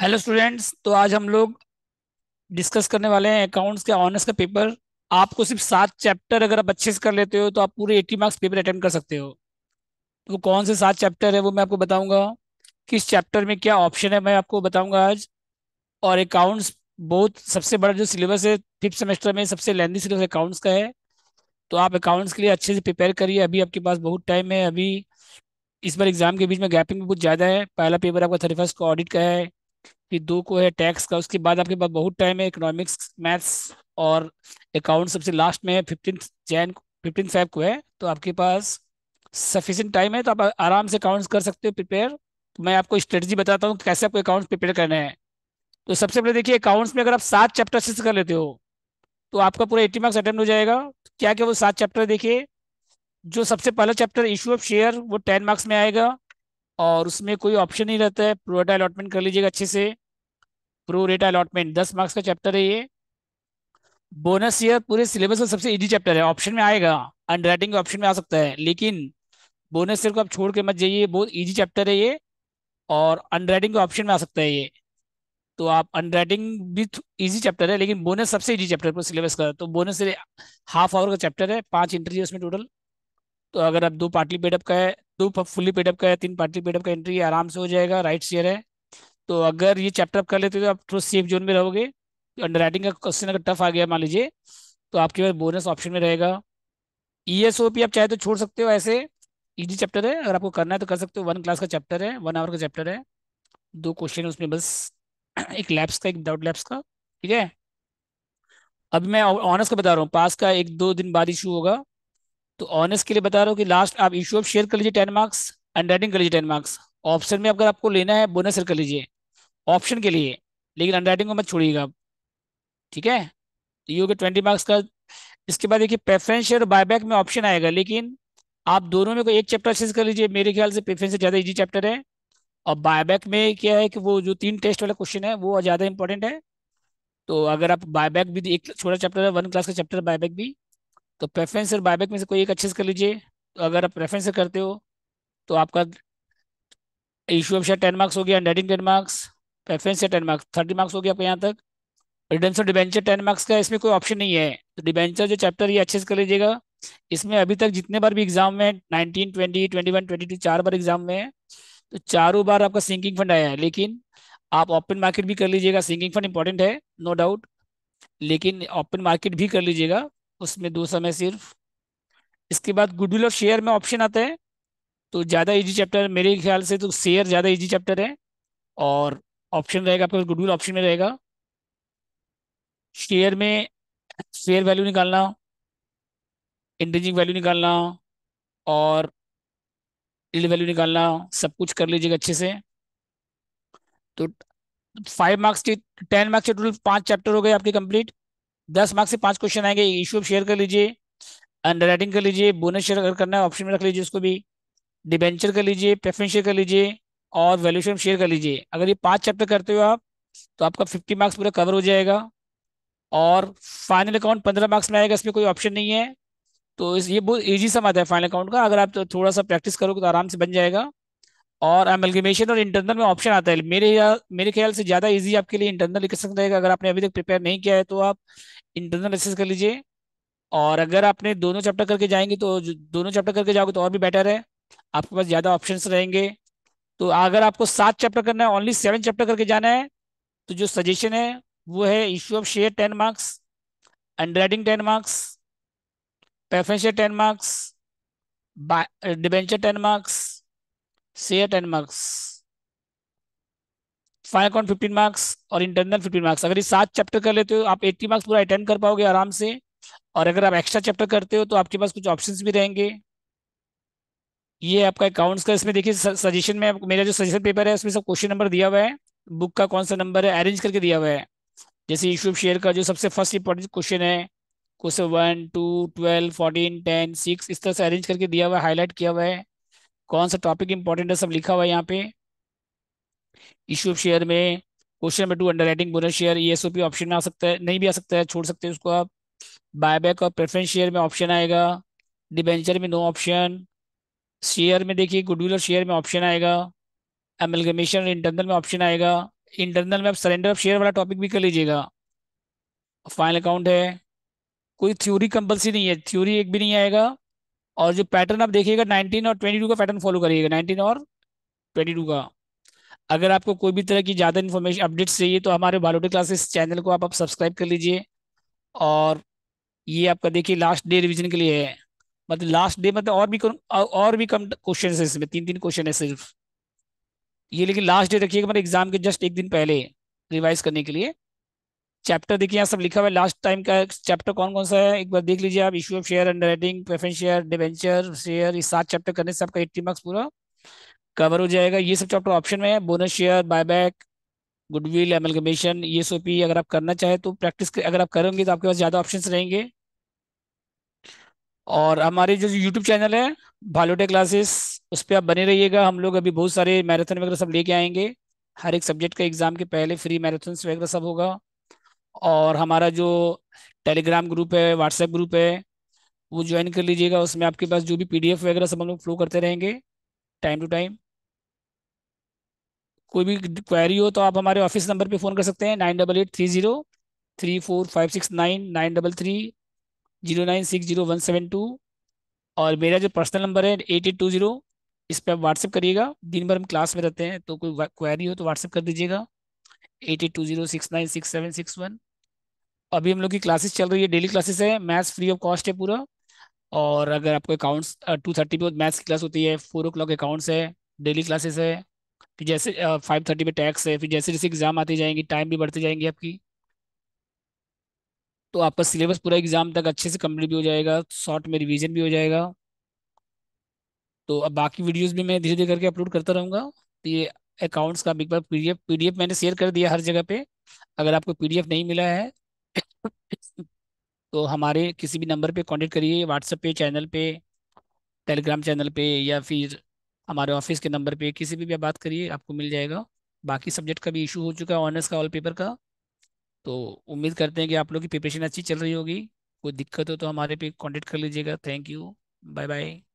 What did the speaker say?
hello students तो आज हम लोग डिस्कस करने वाले हैं अकाउंट्स के ऑनर्स का पेपर आपको सिर्फ सात चैप्टर अगर आप अच्छे से कर लेते हो तो आप पूरे एट्टी मार्क्स पेपर अटेम्प्ट कर सकते हो तो कौन से सात चैप्टर है वो मैं आपको बताऊंगा किस चैप्टर में क्या ऑप्शन है मैं आपको बताऊंगा आज और अकाउंट्स बहुत सबसे बड़ा जो सिलेबस है फिफ्थ सेमेस्टर में सबसे लेंदी सिलेबस अकाउंट्स का है तो आप अकाउंट्स के लिए अच्छे से प्रिपेयर करिए अभी आपके पास बहुत टाइम है अभी इस बार एग्जाम के बीच में गैपिंग भी बहुत ज़्यादा है पहला पेपर आपका थर्टी फर्स्ट का ऑडिट का है कि दो को है टैक्स का उसके बाद आपके पास बहुत टाइम है इकोनॉमिक्स मैथ्स और अकाउंट सबसे लास्ट में है फिफ्टीन जैन फिफ्टीन फाइव को है तो आपके पास सफिशेंट टाइम है तो आप आराम से अकाउंट्स कर सकते हो प्रिपेयर तो मैं आपको स्ट्रेटजी बताता हूँ कैसे आपको अकाउंट्स प्रिपेयर करने हैं तो सबसे पहले देखिए अकाउंट्स में अगर आप सात चैप्टर से कर लेते हो तो आपका पूरा एट्टी मार्क्स अटेम्प्ट हो जाएगा क्या क्या वो सात चैप्टर देखिए जो सबसे पहला चैप्टर इशू ऑफ शेयर वो टेन मार्क्स में आएगा और उसमें कोई ऑप्शन नहीं रहता है प्रो रेटा अलॉटमेंट कर लीजिएगा अच्छे से प्रो रेटा अलॉटमेंट दस मार्क्स का चैप्टर है ये बोनस ईयर पूरे सिलेबस का सबसे इजी चैप्टर है ऑप्शन में आएगा अंडर राइटिंग ऑप्शन में आ सकता है लेकिन बोनस ईयर को आप छोड़ के मत जाइए बहुत ईजी चैप्टर है ये और अंडर राइटिंग का ऑप्शन में आ सकता है ये तो आप अंडर राइटिंग भी ईजी तो चैप्टर है लेकिन बोनस सबसे ईजी चैप्टर है सिलेबस का तो बोनस हाफ आवर का चैप्टर है पाँच इंटरव्यू उसमें टोटल तो अगर आप दो पार्टली पेडअप का है तो फुल्ली पेडअप का या तीन पार्टी पेडअप का एंट्री आराम से हो जाएगा राइट शेयर है तो अगर ये चैप्टर आप कर लेते हो तो आप थोड़ा सेफ जोन में रहोगे तो अंडर राइटिंग का क्वेश्चन अगर टफ आ गया मान लीजिए तो आपके पास बोनस ऑप्शन में रहेगा ई एस ओ पी आप चाहे तो छोड़ सकते हो ऐसे ईजी चैप्टर है अगर आपको करना है तो कर सकते हो वन क्लास का चैप्टर है वन आवर का चैप्टर है दो क्वेश्चन है उसमें बस एक लैब्स का एक विदाउट लैब्स का ठीक है अभी मैं ऑनर्स का बता रहा हूँ पास का एक दो दिन बाद इशू होगा तो ऑनेस्ट के लिए बता रहा हूँ कि लास्ट आप इशू ऑफ शेयर कर लीजिए टेन मार्क्स एंड राइटिंग कर लीजिए टेन मार्क्स ऑप्शन में अगर आपको लेना है बोनस कर लीजिए ऑप्शन के लिए लेकिन अंडरराइटिंग को मत छोड़िएगा आप ठीक है तो ये हो गया ट्वेंटी मार्क्स का इसके बाद देखिए प्रेफरेंस शेयर बायबैक में ऑप्शन आएगा लेकिन आप दोनों में कोई एक चैप्टर चेज कर लीजिए मेरे ख्याल से प्रेफरेंस से ज़्यादा इजी चैप्टर है और बायबैक में क्या है कि वो जो तीन टेस्ट वाला क्वेश्चन है वो ज़्यादा इंपॉर्टेंट है तो अगर आप बायबैक भी एक छोटा चैप्टर है वन क्लास का चैप्टर बायबैक भी तो प्रेफरेंस और बायबैक में से कोई एक अच्छे से कर लीजिए तो अगर आप प्रेफरेंस से करते हो तो आपका issue of share ten marks हो गया अंडरडिंग टेन मार्क्स प्रेफरेंस से टेन मार्क्स थर्टी मार्क्स हो गया आपके यहाँ तक रिडेम्सन डिबेंचर टेन मार्क्स का इसमें कोई ऑप्शन नहीं है तो डिबेंचर जो चैप्टर ये अच्छे से कर लीजिएगा इसमें अभी तक जितने बार भी एग्जाम में nineteen twenty twenty one twenty two चार बार एग्जाम में है तो चारों बार आपका सिंकिंग फंड आया है लेकिन आप ओपन मार्केट भी कर लीजिएगा सिंकिंग फंड इंपॉर्टेंट है नो no डाउट लेकिन ओपन मार्केट भी कर लीजिएगा उसमें दो समय सिर्फ इसके बाद गुडविल और शेयर में ऑप्शन आता है तो ज़्यादा इजी चैप्टर मेरे ख्याल से तो शेयर ज़्यादा इजी चैप्टर है और ऑप्शन रहेगा आपके पास गुडविल ऑप्शन में रहेगा शेयर में शेयर वैल्यू निकालना इंटरजिंग वैल्यू निकालना और इल्ड वैल्यू निकालना सब कुछ कर लीजिएगा अच्छे से तो फाइव मार्क्स के टेन मार्क्स के टोटल पांच चैप्टर हो गए आपके कंप्लीट दस मार्क्स से पांच क्वेश्चन आएंगे इशू आप शेयर कर लीजिए अंडर राइटिंग कर लीजिए बोनस शेयर अगर करना है ऑप्शन में रख लीजिए उसको भी डिबेंचर कर लीजिए प्रेफरेंस शेयर कर लीजिए और वैल्यूशन शेयर कर लीजिए अगर ये पांच चैप्टर करते हो आप तो आपका फिफ्टी मार्क्स पूरा कवर हो जाएगा और फाइनल अकाउंट पंद्रह मार्क्स में आएगा इसमें कोई ऑप्शन नहीं है तो इस ये बहुत ईजी सम आता है फाइनल अकाउंट का अगर आप तो थोड़ा सा प्रैक्टिस करोगे तो आराम से बन जाएगा और एमलगमेशन और इंटरनल में ऑप्शन आता है मेरे या मेरे ख्याल से ज़्यादा इजी आपके लिए इंटरनल लिख सकता है अगर आपने अभी तक प्रिपेयर नहीं किया है तो आप इंटरनल एसेस कर लीजिए और अगर आपने दोनों चैप्टर करके जाएंगे तो दोनों चैप्टर करके जाओगे तो और भी बेटर है आपके पास ज़्यादा ऑप्शंस रहेंगे तो अगर आपको सात चैप्टर करना है ओनली सेवन चैप्टर करके जाना है तो जो सजेशन है वो है issue of share ten marks underwriting ten marks पेफेंशियर ten marks debenture ten marks share ten marks five account fifteen marks और इंटरनल फिफ्टीन मार्क्स अगर ये सात चैप्टर कर लेते हो आप एट्टी मार्क्स पूरा अटेंड कर पाओगे आराम से और अगर आप एक्स्ट्रा चैप्टर करते हो तो आपके पास कुछ ऑप्शन भी रहेंगे ये आपका अकाउंट्स का इसमें देखिए सजेशन में मेरा जो सजेशन पेपर है उसमें सब क्वेश्चन नंबर दिया हुआ है बुक का कौन सा नंबर है अरेंज करके दिया हुआ है जैसे इशू शेयर का जो सबसे फर्स्ट इंपॉर्टेंट क्वेश्चन है question one two twelve fourteen ten six इस तरह से अरेंज करके दिया हुआ है हाईलाइट किया हुआ है कौन सा टॉपिक इंपॉर्टेंट है सब लिखा हुआ है यहाँ पे इशू ऑफ शेयर में question number two underwriting bonus share ESOP option में आ सकता है नहीं भी आ सकता है छोड़ सकते हैं उसको आप बायबैक और प्रेफरेंस शेयर में ऑप्शन आएगा डिबेंचर में नो ऑप्शन शेयर में देखिए गुडविल और शेयर में ऑप्शन आएगा एमलगमेशन इंटरनल में ऑप्शन आएगा इंटरनल में आप सरेंडर ऑफ शेयर वाला टॉपिक भी कर लीजिएगा फाइनल अकाउंट है कोई थ्योरी कंपलसरी नहीं है थ्योरी एक भी नहीं आएगा और जो पैटर्न आप देखिएगा 19 और 22 का पैटर्न फॉलो करिएगा 19 और 22 का अगर आपको कोई भी तरह की ज़्यादा इन्फॉर्मेशन अपडेट्स चाहिए तो हमारे बालोटी क्लासेस चैनल को आप, आप सब्सक्राइब कर लीजिए और ये आपका देखिए लास्ट डे रिविजन के लिए है मतलब लास्ट डे मतलब और भी और भी कम क्वेश्चन है इसमें तीन तीन क्वेश्चन है सिर्फ ये लेकिन लास्ट डे रखिएगा मतलब एग्जाम के जस्ट एक दिन पहले रिवाइज करने के लिए चैप्टर देखिए यहाँ सब लिखा हुआ है लास्ट टाइम का चैप्टर कौन कौन सा है एक बार देख लीजिए आप issue of share underwriting preference share debenture share ये सात चैप्टर करने से आपका एट्टी मार्क्स पूरा कवर हो जाएगा ये सब चैप्टर ऑप्शन में है बोनस शेयर बायबैक गुडविल एमल कमीशन ये सो पी अगर आप करना चाहें तो प्रैक्टिस अगर आप करेंगे तो आपके पास ज़्यादा ऑप्शंस रहेंगे और हमारे जो यूट्यूब चैनल है भालोटे क्लासेस उस पर आप बने रहिएगा हम लोग अभी बहुत सारे मैराथन वगैरह सब लेके आएंगे हर एक सब्जेक्ट का एग्ज़ाम के पहले फ्री मैराथन वगैरह सब होगा और हमारा जो टेलीग्राम ग्रुप है व्हाट्सएप ग्रुप है वो ज्वाइन कर लीजिएगा उसमें आपके पास जो भी पीडीएफ वगैरह सब हम लोग फ्लो करते रहेंगे टाइम टू टाइम कोई भी क्वेरी हो तो आप हमारे ऑफिस नंबर पे फ़ोन कर सकते हैं nine double eight three zero three four five six nine nine double three zero nine six zero one seven two और मेरा जो पर्सनल नंबर है एट एट टू ज़ीरो इस पर आप व्हाट्सअप करिएगा दिन भर हम क्लास में रहते हैं तो कोई क्वेरी हो तो व्हाट्सअप कर दीजिएगा eight eight two zero six nine six seven six one अभी हम लोग की क्लासेस चल रही है डेली क्लासेस है मैथ्स फ्री ऑफ कॉस्ट है पूरा और अगर आपको अकाउंट्स टू थर्टी पे मैथ्स की क्लास होती है फोर ओ क्लॉक अकाउंट्स है डेली क्लासेस है फिर जैसे फाइव थर्टी पे टैक्स है फिर जैसे जैसे एग्ज़ाम आती जाएंगी टाइम भी बढ़ती जाएंगी आपकी तो आपका सिलेबस पूरा एग्ज़ाम तक अच्छे से कम्प्लीट भी हो जाएगा शॉर्ट में रिविज़न भी हो जाएगा तो अब बाकी वीडियोज़ भी मैं धीरे धीरे करके अपलोड करता रहूँगा तो ये अकाउंट्स का एक बार पी डी मैंने शेयर कर दिया हर जगह पर अगर आपको पी नहीं मिला है तो हमारे किसी भी नंबर पे कांटेक्ट करिए व्हाट्सएप पे चैनल पे टेलीग्राम चैनल पे या फिर हमारे ऑफिस के नंबर पे किसी भी, भी बात करिए आपको मिल जाएगा बाकी सब्जेक्ट का भी इशू हो चुका है ऑनर्स का ऑल पेपर का तो उम्मीद करते हैं कि आप लोग की प्रिपरेशन अच्छी चल रही होगी कोई दिक्कत हो तो हमारे पे कॉन्टेक्ट कर लीजिएगा थैंक यू बाय बाय